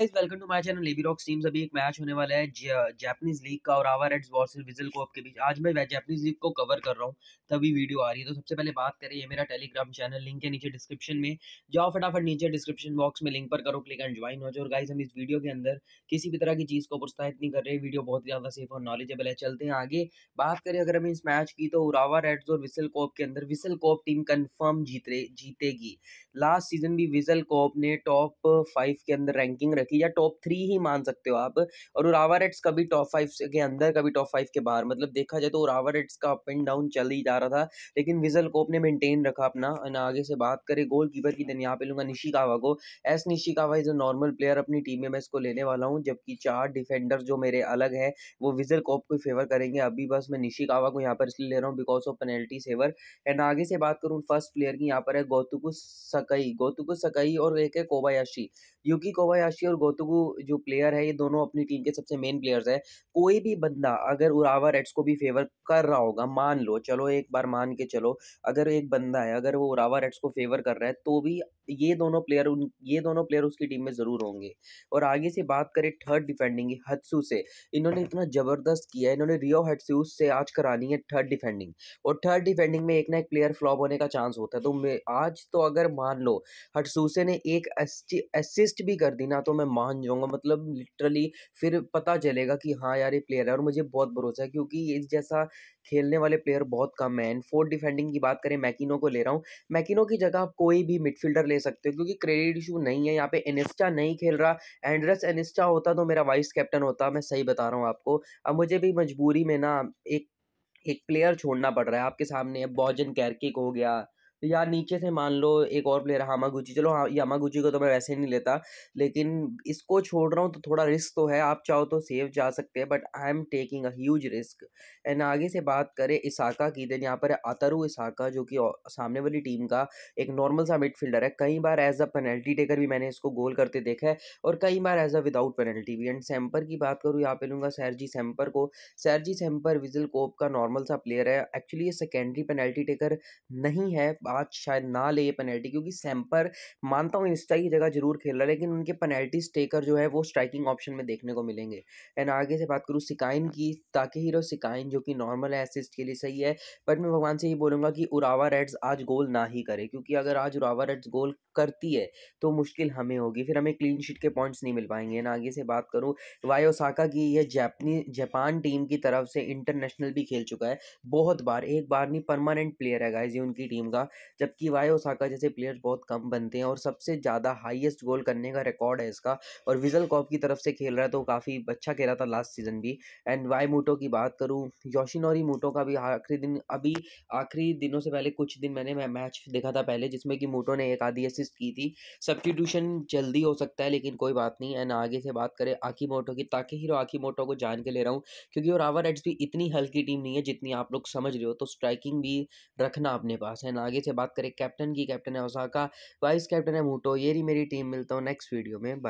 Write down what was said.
guys welcome to my channel लेबी rocks teams अभी एक मैच होने वाला है जापानीज लीग का और आवर रेड्स वर्सेस विजल को आपके बीच आज मैं जापानीज लीग को कवर कर रहा हूँ तभी वीडियो आ रही है तो सबसे पहले बात करें ये मेरा टेलीग्राम चैनल लिंक है नीचे डिस्क्रिप्शन में जाओ फटाफट नीचे डिस्क्रिप्शन बॉक्स में लिंक पर करो क्लिक एंड ज्वाइन हो जाओ और गाइज हम इस वीडियो के अंदर किसी भी तरह की चीज़ को प्रोत्साहित नहीं कर रहे वीडियो बहुत ज़्यादा सेफ और नॉलेजेबल है चलते हैं आगे बात करें अगर हमें इस मैच की तो उरावा रेड्स और विसल कोप के अंदर विसल कोप टीम कन्फर्म जीते जीतेगी लास्ट सीजन भी विजल कोप ने टॉप फाइव के अंदर रैंकिंग रखी की या टॉप थ्री ही मान सकते हो आप और उरावा रेड्स कभी टॉप फाइव के अंदर कभी टॉप फाइव के बाहर मतलब देखा जाए तो उरावा रेड्स का अप एंड डाउन चल ही जा रहा था लेकिन विजल कोप ने मेनटेन रखा अपना ना आगे से बात करें गोल कीपर की दिन यहाँ पे लूंगा निशिकावा को as Nishikawa is a normal player अपनी टीम में मैं इसको लेने वाला हूँ जबकि चार डिफेंडर जो मेरे अलग है वो विजल कोप को फेवर करेंगे अभी बस मैं निशिकावा को यहाँ पर इसलिए ले रहा हूँ because of penalty saver and आगे से बात करूँ फर्स्ट प्लेयर की यहाँ पर है गौतुकु सकई गौतुकु सकई और एक है कोबायाशी यूकी कोबायाशी और गोतुगु जो प्लेयर है ये दोनों अपनी टीम के सबसे मेन प्लेयर्स है कोई भी बंदा अगर उरावा रेड्स को भी फेवर कर रहा होगा मान लो चलो एक बार मान के चलो अगर एक बंदा है अगर वो उरावा रेड्स को फेवर कर रहा है तो भी ये दोनों प्लेयर उन ये दोनों प्लेयर उसकी टीम में ज़रूर होंगे और आगे से बात करें थर्ड डिफेंडिंग हदसू से इन्होंने इतना ज़बरदस्त किया इन्होंने रियो हटस्यू से आज करानी है थर्ड डिफेंडिंग और थर्ड डिफेंडिंग में एक ना एक प्लेयर फ्लॉप होने का चांस होता है तो आज तो अगर मान लो हटसूसे ने एक असिस्ट भी कर दी ना तो मैं मान जाऊँगा मतलब लिटरली फिर पता चलेगा कि हाँ यार ये प्लेयर है और मुझे बहुत भरोसा है क्योंकि इस जैसा खेलने वाले प्लेयर बहुत कम है एंड फोर्थ डिफेंडिंग की बात करें मैकिनो को ले रहा हूँ मैकिनो की जगह आप कोई भी मिडफील्डर ले सकते हो क्योंकि क्रेडिट इशू नहीं है यहाँ पे एनिस्टा नहीं खेल रहा एंड्रेस एनिस्टा होता तो मेरा वाइस कैप्टन होता मैं सही बता रहा हूँ आपको अब मुझे भी मजबूरी में ना एक एक प्लेयर छोड़ना पड़ रहा है आपके सामने अब बॉजन कैरकिक हो गया या नीचे से मान लो एक और प्लेयर हामागुची चलो हाँ यामागुची को तो मैं वैसे नहीं लेता लेकिन इसको छोड़ रहा हूँ तो थोड़ा रिस्क तो है आप चाहो तो सेफ जा सकते हैं but I am taking a huge risk and आगे से बात करें इसाका की देन यहाँ पर अतरु इसाका जो कि सामने वाली टीम का एक नॉर्मल सा मिडफील्डर है कई बार एज अ पेनल्टी टेकर भी मैंने इसको गोल करते देखा है और कई बार एज अ विदाउट पेनल्टी भी एंड सैम्पर की बात करूँ यहाँ पे लूँगा सैरजी सैम्पर को सैरजी सैम्पर विजिल कोप का नॉर्मल सा प्लेयर है एक्चुअली ये सेकेंडरी पेनल्टी टेकर नहीं है आज शायद ना ले ये पेनल्टी क्योंकि सैम्पर मानता हूँ इंस्टा की जगह जरूर खेल रहा है लेकिन उनके पेनल्टी टेकर जो है वो स्ट्राइकिंग ऑप्शन में देखने को मिलेंगे एंड आगे से बात करूँ सिकाइन की ताकि हीरो सिकाइन जो कि नॉर्मल है असिस्ट के लिए सही है बट मैं भगवान से ये बोलूँगा कि उरावा रेड्स आज गोल ना ही करे क्योंकि अगर आज उरावा रेड्स गोल करती है तो मुश्किल हमें होगी फिर हमें क्लीन शीट के पॉइंट्स नहीं मिल पाएंगे ना आगे से बात करूँ वायोसाका की यह जैपनी जापान टीम की तरफ से इंटरनेशनल भी खेल चुका है बहुत बार एक बार नहीं परमानेंट प्लेयर है गाइज ये उनकी टीम का जबकि वाई ओसाका जैसे प्लेयर्स बहुत कम बनते हैं और सबसे ज़्यादा हाईएस्ट गोल करने का रिकॉर्ड है इसका और विजल कॉप की तरफ से खेल रहा है तो काफ़ी अच्छा खेला था लास्ट सीजन भी एंड वाई मूटो की बात करूँ योशिनोरी मूटो का भी आखिरी दिन अभी आखिरी दिनों से पहले कुछ दिन मैंने मैच देखा था पहले जिसमें कि मूटो ने एक आधी असिस्ट की थी सब्सटीट्यूशन जल्दी हो सकता है लेकिन कोई बात नहीं एंड आगे से बात करें आखी मोटो की ताकि हीरो आखी मोटो को जान के ले रहा हूँ क्योंकि और आवर एड्स भी इतनी हल्की टीम नहीं है जितनी आप लोग समझ रहे हो तो स्ट्राइकिंग भी रखना अपने पास है एंड आगे से से बात करें कैप्टन की कैप्टन है ओसाका वाइस कैप्टन है मूटो ये मेरी टीम मिलता हूँ नेक्स्ट वीडियो में